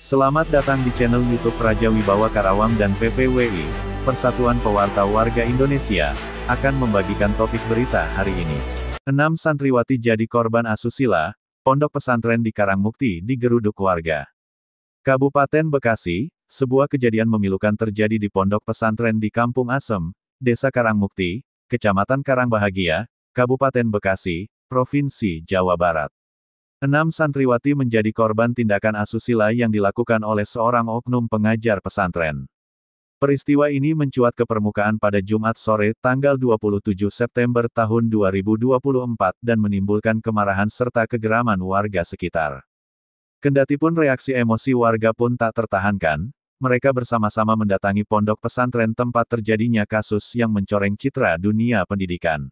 Selamat datang di channel YouTube Raja Wibawa Karawang dan PPWI, Persatuan Pewarta Warga Indonesia, akan membagikan topik berita hari ini. 6 santriwati jadi korban asusila, pondok pesantren di Karangmukti digeruduk warga. Kabupaten Bekasi, sebuah kejadian memilukan terjadi di pondok pesantren di Kampung Asem, Desa Karangmukti, Kecamatan Karangbahagia, Kabupaten Bekasi, Provinsi Jawa Barat. Enam santriwati menjadi korban tindakan asusila yang dilakukan oleh seorang oknum pengajar pesantren. Peristiwa ini mencuat ke permukaan pada Jumat sore, tanggal 27 September tahun 2024 dan menimbulkan kemarahan serta kegeraman warga sekitar. Kendatipun reaksi emosi warga pun tak tertahankan, mereka bersama-sama mendatangi pondok pesantren tempat terjadinya kasus yang mencoreng citra dunia pendidikan.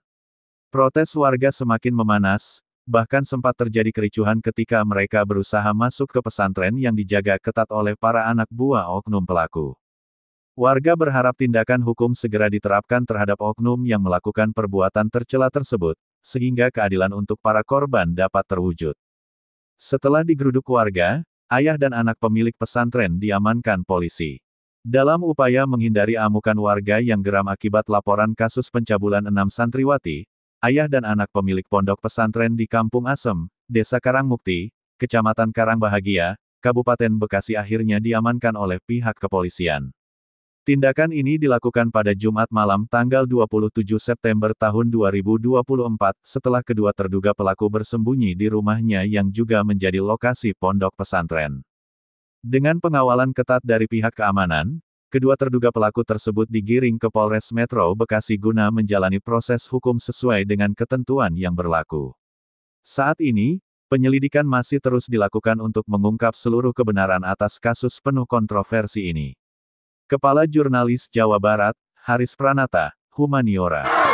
Protes warga semakin memanas, bahkan sempat terjadi kericuhan ketika mereka berusaha masuk ke pesantren yang dijaga ketat oleh para anak buah oknum pelaku. Warga berharap tindakan hukum segera diterapkan terhadap oknum yang melakukan perbuatan tercela tersebut, sehingga keadilan untuk para korban dapat terwujud. Setelah digeruduk warga, ayah dan anak pemilik pesantren diamankan polisi. Dalam upaya menghindari amukan warga yang geram akibat laporan kasus pencabulan enam santriwati, ayah dan anak pemilik pondok pesantren di Kampung Asem, Desa Karangmukti, Kecamatan Karangbahagia, Kabupaten Bekasi akhirnya diamankan oleh pihak kepolisian. Tindakan ini dilakukan pada Jumat malam tanggal 27 September tahun 2024 setelah kedua terduga pelaku bersembunyi di rumahnya yang juga menjadi lokasi pondok pesantren. Dengan pengawalan ketat dari pihak keamanan, Kedua terduga pelaku tersebut digiring ke Polres Metro Bekasi guna menjalani proses hukum sesuai dengan ketentuan yang berlaku. Saat ini, penyelidikan masih terus dilakukan untuk mengungkap seluruh kebenaran atas kasus penuh kontroversi ini. Kepala Jurnalis Jawa Barat, Haris Pranata, Humaniora.